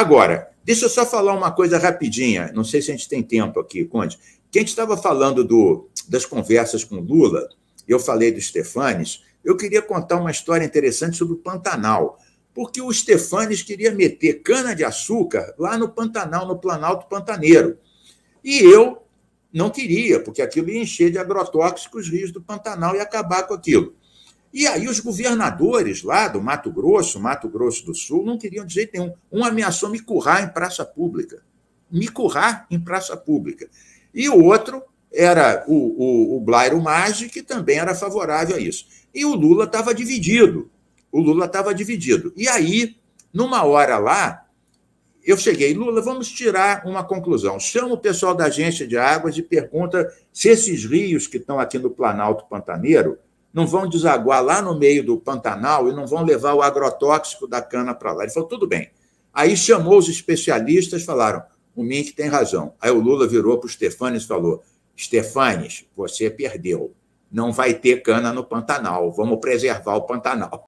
Agora, deixa eu só falar uma coisa rapidinha. Não sei se a gente tem tempo aqui, Conde. Que a gente estava falando do, das conversas com Lula, eu falei do Stefanes, eu queria contar uma história interessante sobre o Pantanal, porque o Stefanes queria meter cana-de-açúcar lá no Pantanal, no Planalto Pantaneiro. E eu não queria, porque aquilo ia encher de agrotóxicos os rios do Pantanal e acabar com aquilo. E aí os governadores lá do Mato Grosso, Mato Grosso do Sul, não queriam de jeito nenhum. Um ameaçou me currar em praça pública. Me currar em praça pública. E o outro era o, o, o Blairo Maggi, que também era favorável a isso. E o Lula estava dividido. O Lula estava dividido. E aí, numa hora lá, eu cheguei, Lula, vamos tirar uma conclusão. Chama o pessoal da agência de águas e pergunta se esses rios que estão aqui no Planalto Pantaneiro não vão desaguar lá no meio do Pantanal e não vão levar o agrotóxico da cana para lá. Ele falou, tudo bem. Aí chamou os especialistas, falaram, o Mink tem razão. Aí o Lula virou para o Stefanes e falou, Stefanes, você perdeu. Não vai ter cana no Pantanal, vamos preservar o Pantanal.